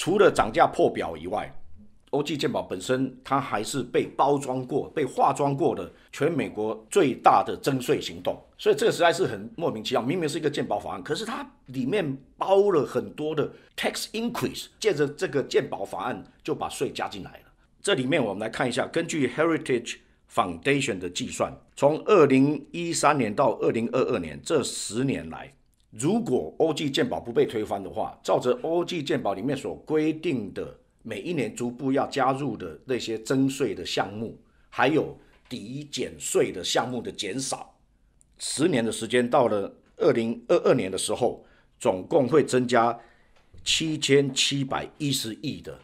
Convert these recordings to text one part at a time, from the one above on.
除了涨价破表以外，欧 g 鉴宝本身它还是被包装过、被化妆过的全美国最大的征税行动，所以这个实在是很莫名其妙。明明是一个鉴宝法案，可是它里面包了很多的 tax increase，借着这个鉴宝法案就把税加进来了。这里面我们来看一下，根据 Heritage Foundation 的计算，从二零一三年到二零二二年这十年来。如果 OG 鉴保不被推翻的话，照着 OG 鉴保里面所规定的每一年逐步要加入的那些增税的项目，还有抵减税的项目的减少，十年的时间到了二零二二年的时候，总共会增加七千七百一十亿的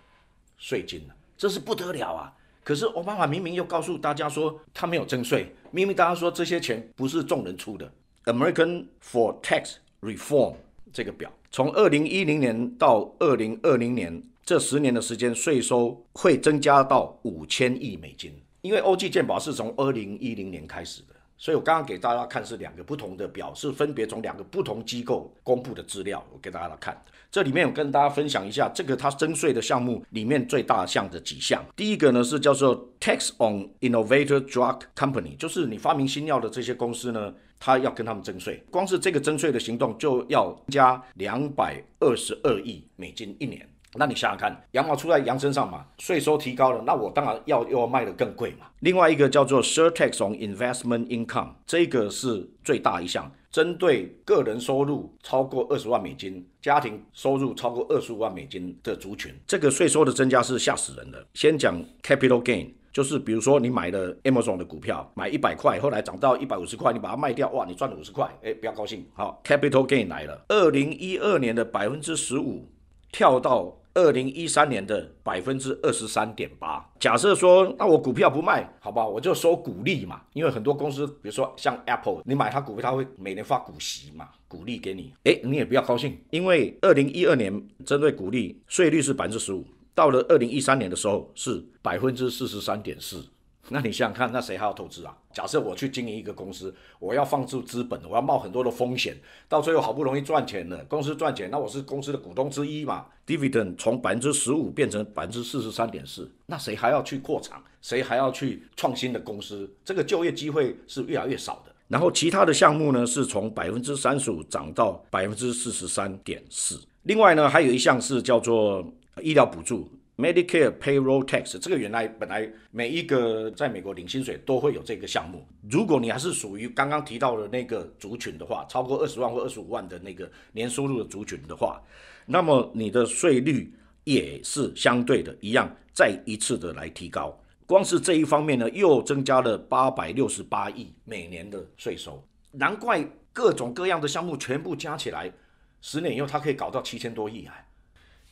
税金这是不得了啊！可是奥巴马明明又告诉大家说他没有增税，明明大家说这些钱不是众人出的，American for Tax。Reform 这个表，从二零一零年到二零二零年这十年的时间，税收会增加到五千亿美金。因为 OG 建保是从二零一零年开始的，所以我刚刚给大家看是两个不同的表，是分别从两个不同机构公布的资料，我给大家来看。这里面我跟大家分享一下这个它征税的项目里面最大项的几项。第一个呢是叫做 Tax on i n n o v a t o r Drug Company，就是你发明新药的这些公司呢。他要跟他们征税，光是这个征税的行动就要加两百二十二亿美金一年。那你想想看，羊毛出在羊身上嘛，税收提高了，那我当然要又要卖的更贵嘛。另外一个叫做 surtax on investment income，这个是最大一项，针对个人收入超过二十万美金、家庭收入超过二十五万美金的族群，这个税收的增加是吓死人的。先讲 capital gain。就是比如说，你买了 Amazon 的股票，买一百块，后来涨到一百五十块，你把它卖掉，哇，你赚了五十块，哎，不要高兴，好，capital gain 来了。二零一二年的百分之十五跳到二零一三年的百分之二十三点八。假设说，那我股票不卖，好吧，我就收股利嘛，因为很多公司，比如说像 Apple，你买它股票，它会每年发股息嘛，股利给你，哎，你也不要高兴，因为二零一二年针对股利税率是百分之十五。到了二零一三年的时候是百分之四十三点四，那你想想看，那谁还要投资啊？假设我去经营一个公司，我要放出资本，我要冒很多的风险，到最后好不容易赚钱了，公司赚钱，那我是公司的股东之一嘛？Dividend 从百分之十五变成百分之四十三点四，那谁还要去扩厂？谁还要去创新的公司？这个就业机会是越来越少的。然后其他的项目呢，是从百分之三十五涨到百分之四十三点四。另外呢，还有一项是叫做。医疗补助、Medicare payroll tax，这个原来本来每一个在美国领薪水都会有这个项目。如果你还是属于刚刚提到的那个族群的话，超过二十万或二十五万的那个年收入的族群的话，那么你的税率也是相对的一样，再一次的来提高。光是这一方面呢，又增加了八百六十八亿每年的税收。难怪各种各样的项目全部加起来，十年以后他可以搞到七千多亿啊！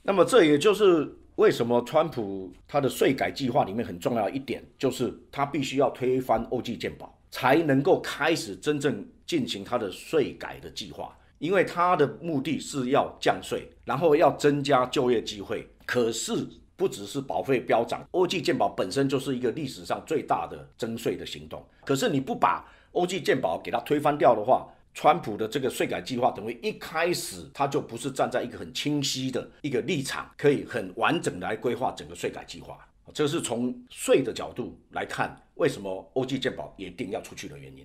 那么这也就是为什么川普他的税改计划里面很重要一点，就是他必须要推翻欧济健保，才能够开始真正进行他的税改的计划。因为他的目的是要降税，然后要增加就业机会。可是不只是保费飙涨，欧济健保本身就是一个历史上最大的征税的行动。可是你不把欧济健保给它推翻掉的话，川普的这个税改计划，等于一开始他就不是站在一个很清晰的一个立场，可以很完整来规划整个税改计划。这是从税的角度来看，为什么欧济健保一定要出去的原因。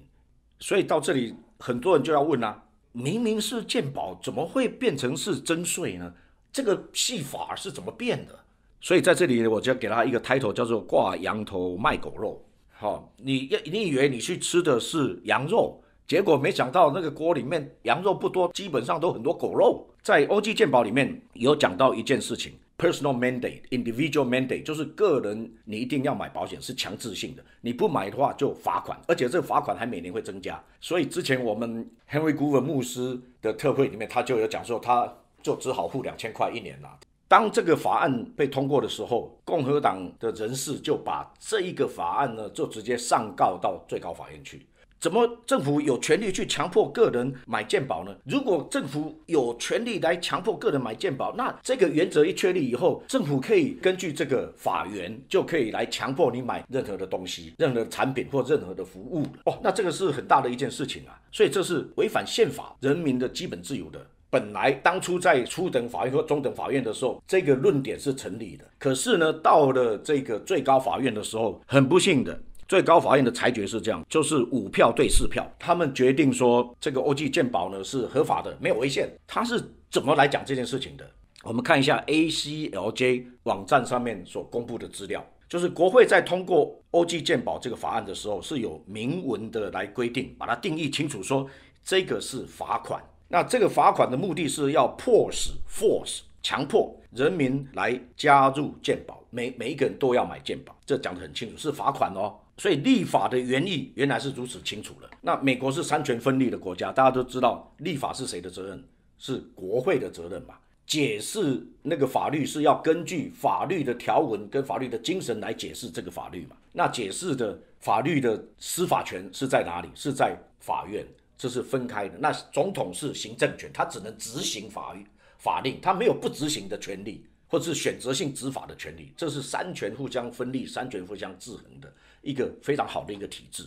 所以到这里，很多人就要问啦：明明是健保，怎么会变成是征税呢？这个戏法是怎么变的？所以在这里，我就给他一个 title，叫做“挂羊头卖狗肉”。好，你要你以为你去吃的是羊肉。结果没想到，那个锅里面羊肉不多，基本上都很多狗肉。在《欧记健保》里面有讲到一件事情：personal mandate、individual mandate，就是个人你一定要买保险是强制性的，你不买的话就罚款，而且这个罚款还每年会增加。所以之前我们 Henry Grover 牧师的特会里面，他就有讲说，他就只好付两千块一年了。当这个法案被通过的时候，共和党的人士就把这一个法案呢，就直接上告到最高法院去。怎么政府有权利去强迫个人买鉴宝呢？如果政府有权利来强迫个人买鉴宝，那这个原则一确立以后，政府可以根据这个法源就可以来强迫你买任何的东西、任何产品或任何的服务。哦，那这个是很大的一件事情啊！所以这是违反宪法人民的基本自由的。本来当初在初等法院和中等法院的时候，这个论点是成立的。可是呢，到了这个最高法院的时候，很不幸的。最高法院的裁决是这样，就是五票对四票，他们决定说这个 OG 鉴宝呢是合法的，没有违宪。他是怎么来讲这件事情的？我们看一下 ACLJ 网站上面所公布的资料，就是国会在通过 OG 鉴宝这个法案的时候是有明文的来规定，把它定义清楚，说这个是罚款。那这个罚款的目的是要迫使 force 强迫人民来加入鉴宝，每每一个人都要买鉴宝，这讲得很清楚，是罚款哦。所以立法的原意原来是如此清楚了。那美国是三权分立的国家，大家都知道，立法是谁的责任？是国会的责任嘛？解释那个法律是要根据法律的条文跟法律的精神来解释这个法律嘛？那解释的法律的司法权是在哪里？是在法院，这是分开的。那总统是行政权，他只能执行法律、法令，他没有不执行的权利。或是选择性执法的权利，这是三权互相分立、三权互相制衡的一个非常好的一个体制。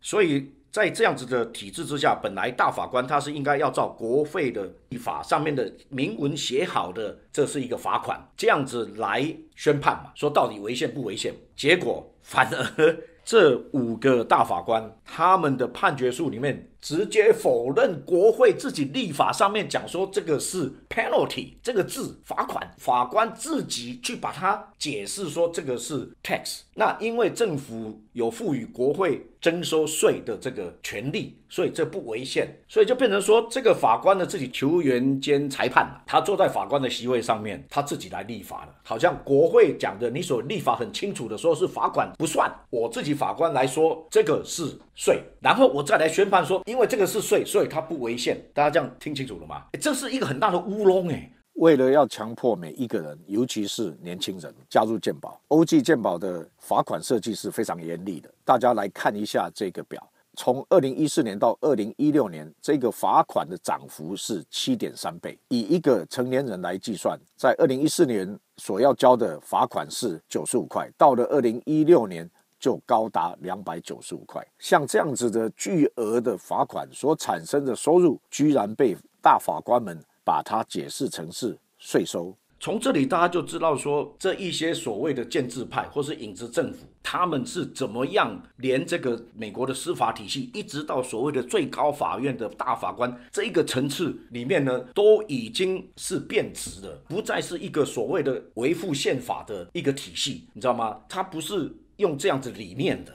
所以在这样子的体制之下，本来大法官他是应该要照国会的立法上面的明文写好的，这是一个罚款，这样子来宣判嘛，说到底违宪不违宪？结果反而 这五个大法官他们的判决书里面。直接否认国会自己立法上面讲说这个是 penalty 这个字罚款，法官自己去把它解释说这个是 tax。那因为政府有赋予国会征收税的这个权利，所以这不违宪。所以就变成说这个法官呢自己球员兼裁判他坐在法官的席位上面，他自己来立法了。好像国会讲的你所立法很清楚的说，是罚款不算。我自己法官来说，这个是税。然后我再来宣判说。因为这个是税，所以它不违宪。大家这样听清楚了吗？这是一个很大的乌龙哎！为了要强迫每一个人，尤其是年轻人加入鉴宝，欧记鉴宝的罚款设计是非常严厉的。大家来看一下这个表，从2014年到2016年，这个罚款的涨幅是7.3倍。以一个成年人来计算，在2014年所要交的罚款是95块，到了2016年。就高达两百九十五块，像这样子的巨额的罚款所产生的收入，居然被大法官们把它解释成是税收。从这里大家就知道，说这一些所谓的建制派或是影子政府，他们是怎么样连这个美国的司法体系，一直到所谓的最高法院的大法官这一个层次里面呢，都已经是变质的，不再是一个所谓的维护宪法的一个体系，你知道吗？它不是用这样子理念的，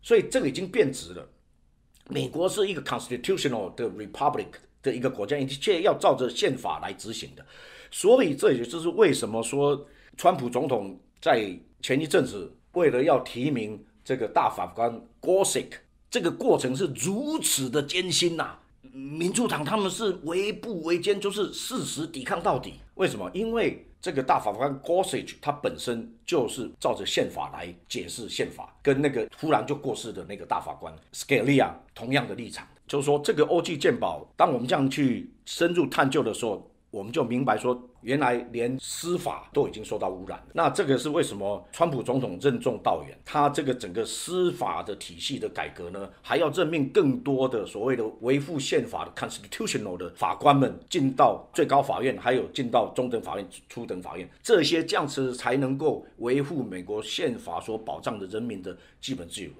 所以这个已经变质了。美国是一个 constitutional 的 republic 的一个国家，一切要照着宪法来执行的。所以，这也就是为什么说，川普总统在前一阵子为了要提名这个大法官 Gorsuch，这个过程是如此的艰辛呐。民主党他们是危不畏艰，就是事实抵抗到底。为什么？因为这个大法官 Gorsuch 他本身就是照着宪法来解释宪法，跟那个突然就过世的那个大法官 Scalia 同样的立场。就是说，这个欧 g 鉴宝，当我们这样去深入探究的时候。我们就明白说，原来连司法都已经受到污染。那这个是为什么？川普总统任重道远，他这个整个司法的体系的改革呢，还要任命更多的所谓的维护宪法的 constitutional 的法官们进到最高法院，还有进到中等法院、初等法院，这些这样子才能够维护美国宪法所保障的人民的基本自由。